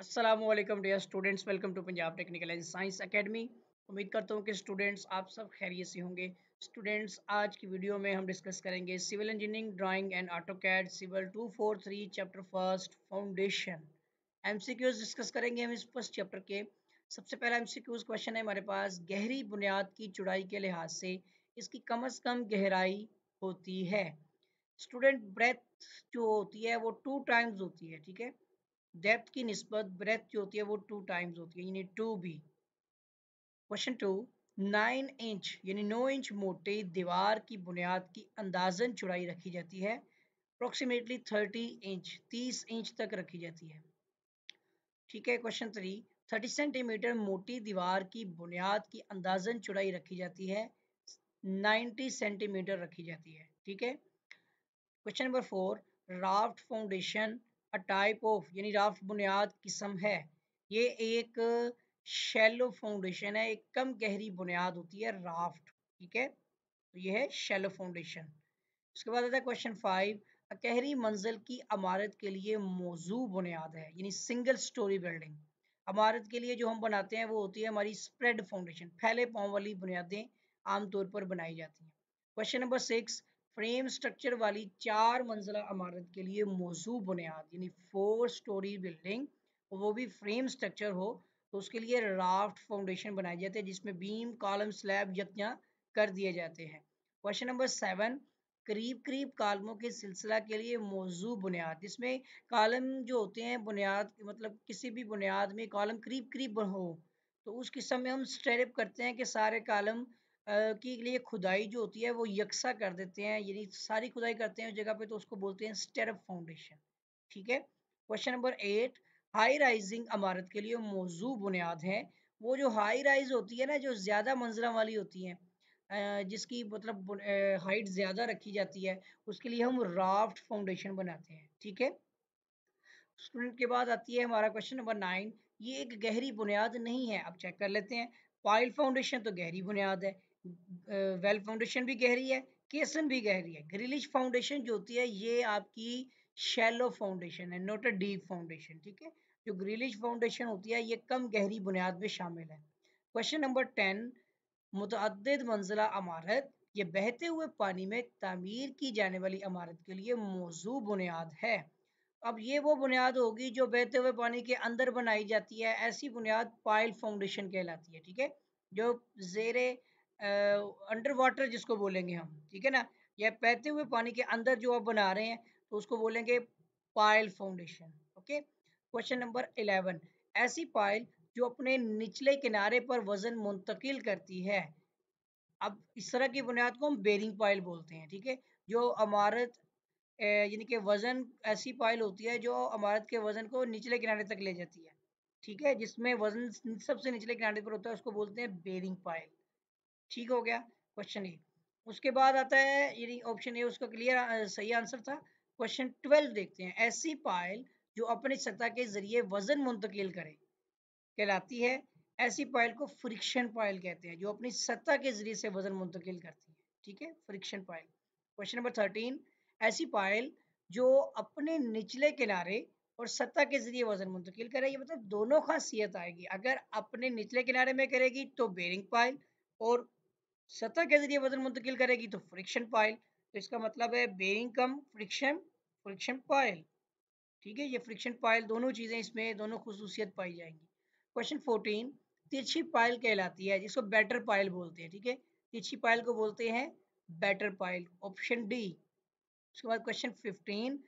Aslam dear students welcome to Punjab Technical and Science Academy उम्मीद करता हूँ कि स्टूडेंट्स आप सब खैरियत से होंगे स्टूडेंट्स आज की वीडियो में हम डिस्कस करेंगे civil engineering drawing and AutoCAD civil two four three chapter first foundation एम डिस्कस करेंगे हम इस फर्स्ट चैप्टर के सबसे पहला एम क्वेश्चन है हमारे पास गहरी बुनियाद की चुड़ाई के लिहाज से इसकी कम अज़ कम गहराई होती है स्टूडेंट ब्रेथ जो होती है वो टू टाइम्स होती है ठीक है डेप्थ की निस्बत ब्रेथ जो होती है वो टू टाइम्स होती है यानी two B question two nine inch यानी नौ इंच मोटे दीवार की बुनियाद की अंदाजन चुड़ाई रखी जाती है अप्रोक्सीमेटली थर्टी इंच तीस इंच तक रखी जाती है ठीक है क्वेश्चन थ्री थर्टी सेंटीमीटर मोटी दीवार की बुनियाद की अंदाजन चुड़ाई रखी जाती है नाइन्टी सेंटीमीटर रखी जाती है ठीक है question number four raft foundation type of यानी राफ्ट बुनियाद किस्म है ये एक शेलो फाउंडेशन है एक कम गहरी बुनियाद होती है राफ्ट ठीक है तो ये है शेलो फाउंडेशन उसके बाद आता है क्वेश्चन फाइव गहरी मंजिल की इमारत के लिए मौजू बुनियाद है यानी सिंगल स्टोरी बिल्डिंग इमारत के लिए जो हम बनाते हैं वो होती है हमारी स्प्रेड फाउंडेशन फैले पाँव वाली बुनियादें आमतौर पर बनाई जाती हैं question number six frame structure वाली चार मंजिला इमारत के लिए मौजू बुनियाद यानी फोर स्टोरी बिल्डिंग वो भी फ्रेम स्ट्रक्चर हो तो उसके लिए राफ्ट फाउंडेशन बनाए जाते हैं जिसमें बीम कॉलम स्लैब यकजा कर दिए जाते हैं क्वेश्चन नंबर सेवन करीब करीब कालमों के सिलसिला के लिए मौजू बुनियाद जिसमें कॉलम जो होते हैं बुनियाद मतलब किसी भी बुनियाद में कॉलम करीब करीब हो तो उस किस्म में हम स्टेरप करते हैं कि सारे कॉलम की लिए खुदाई जो होती है वो यकसा कर देते हैं यानी सारी खुदाई करते हैं जगह पे तो उसको बोलते हैं स्टेरप फाउंडेशन ठीक है question number eight high rising इमारत के लिए मौजू बुनियाद है वो जो हाई राइज होती है ना जो ज़्यादा मंजिला वाली होती हैं जिसकी मतलब हाइट ज़्यादा रखी जाती है उसके लिए हम राफ्ट फाउंडेशन बनाते हैं ठीक है स्टूडेंट के बाद आती है हमारा क्वेश्चन नंबर नाइन ये एक गहरी बुनियाद नहीं है अब चेक कर लेते हैं पाइल फाउंडेशन तो गहरी बुनियाद है वेल फाउंडेशन भी गहरी है केसन भी गहरी है ग्रिलिश फाउंडेशन जो होती है ये आपकी शेलो फाउंडेशन है नॉट अ डीप फाउंडेशन ठीक है जो ग्रिलिश फाउंडेशन होती है ये कम गहरी बुनियाद में शामिल है क्वेश्चन नंबर टेन मुतद मंजिला अमारत ये बहते हुए पानी में तामीर की जाने वाली इमारत के लिए मौजू बुनियाद है अब ये वो बुनियाद होगी जो बहते हुए पानी के अंदर बनाई जाती है ऐसी बुनियाद पाइल फाउंडेशन कहलाती है ठीक है जो जेरे अंडर वाटर जिसको बोलेंगे हम ठीक है ना या बहते हुए पानी के अंदर जो आप बना रहे हैं तो उसको बोलेंगे pile foundation okay question number eleven ऐसी पायल जो अपने निचले किनारे पर वजन मुंतकिल करती है अब इस तरह की बुनियाद को हम बेरिंग पायल बोलते हैं ठीक है जो अमारत यानी कि वज़न ऐसी पायल होती है जो अमारत के वज़न को निचले किनारे तक ले जाती है ठीक है जिसमें वज़न सबसे निचले किनारे पर होता है उसको बोलते हैं बेरिंग पायल ठीक हो गया क्वेश्चन ए उसके बाद आता है यदि ऑप्शन ए उसका क्लियर सही आंसर था क्वेश्चन ट्वेल्व देखते हैं ऐसी पायल जो अपनी सतह के जरिए वजन मुंतकिल करे कहलाती है ऐसी पायल को फ्रिक्शन पायल कहते हैं जो अपनी सतह के जरिए से वजन मुंतकिल करती है ठीक है friction pile question number thirteen ऐसी पायल जो अपने निचले किनारे और सतह के जरिए वजन मुंतकिल करे ये मतलब दोनों खासियत आएगी अगर अपने निचले किनारे में करेगी तो बेरिंग पायल और सतह के जरिए वजन मुंतकिल करेगी तो फ्रिक्शन पॉइल तो इसका मतलब है bearing cum friction friction pile ठीक है ये फ्रिक्शन पॉइल दोनों चीज़ें इसमें दोनों खसूसियत पाई जाएंगी क्वेश्चन फोर्टीन तिरछी पायल कहलाती है जिसको बैटर पायल बोलते हैं ठीक है तिरछी पायल को बोलते हैं बैटर पायल ऑप्शन डी उसके बाद क्वेश्चन फिफ्टीन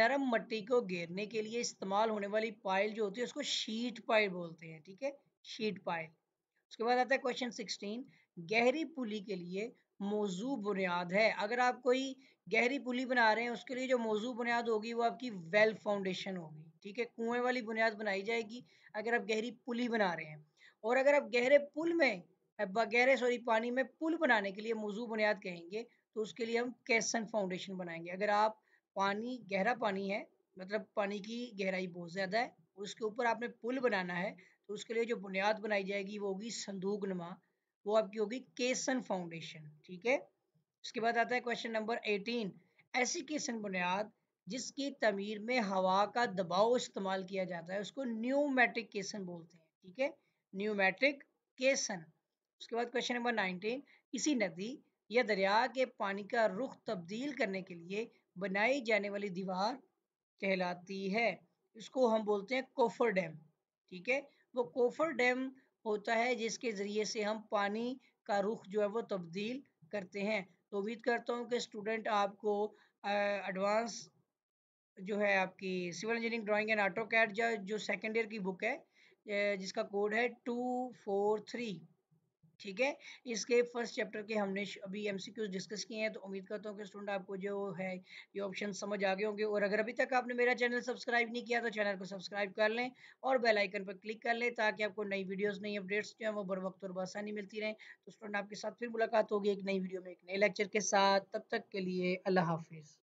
नरम मट्टी को घेरने के लिए इस्तेमाल होने वाली पायल जो होती है उसको शीट पायल बोलते हैं ठीक है शीट पायल उसके बाद आता है क्वेश्चन सिक्सटीन गहरी पुली के लिए मौजू बुनियाद है अगर आप कोई गहरी पुली बना रहे हैं उसके लिए जो मौजू बुनियाद होगी वो आपकी वेल फाउंडेशन होगी ठीक है कुएं वाली बुनियाद बनाई जाएगी अगर आप गहरी पुली बना रहे हैं और अगर आप गहरे पुल में गहरे सॉरी पानी में पुल बनाने के लिए मौजू बुनियाद कहेंगे तो उसके लिए हम कैसन फाउंडेशन बनाएंगे अगर आप पानी गहरा पानी है मतलब पानी की गहराई बहुत ज़्यादा है उसके ऊपर आपने पुल बनाना है तो उसके लिए जो बुनियाद बनाई जाएगी वो होगी संदूक नमा वो आपकी होगी केसन फाउंडेशन ठीक है उसके बाद आता है क्वेश्चन नंबर एटीन ऐसी केसन बुनियाद जिसकी तमीर में हवा का दबाव इस्तेमाल किया जाता है उसको न्यूमेटिक केसन बोलते हैं ठीक है न्यूमेटिक केसन उसके बाद क्वेश्चन नंबर नाइनटीन किसी नदी या दरिया के पानी का रुख तब्दील करने के लिए बनाई जाने वाली दीवार कहलाती है इसको हम बोलते हैं कोफर डैम ठीक है वो कोफर डैम होता है जिसके ज़रिए से हम पानी का रुख जो है वो तब्दील करते हैं तो उम्मीद करता हूँ कि स्टूडेंट आपको एडवांस जो है आपकी civil engineering drawing and AutoCAD जो सेकेंड ईयर की बुक है जिसका कोड है टू फोर थ्री ठीक है इसके फर्स्ट चैप्टर के हमने अभी एमसीक्यूज डिस्कस किए हैं तो उम्मीद करता हूँ कि स्टूडेंट आपको जो है ये ऑप्शन समझ आ गए होंगे और अगर अभी तक आपने मेरा चैनल सब्सक्राइब नहीं किया तो चैनल को सब्सक्राइब कर लें और बेल आइकन पर क्लिक कर लें ताकि आपको नई वीडियोस नई अपडेट्स जो है वो बर वक्त और बसानी मिलती रहें तो स्टूडेंट आपके साथ फिर मुलाकात होगी एक नई वीडियो में एक नए लेक्चर के साथ तब तक के लिए अल्लाह हाफिज़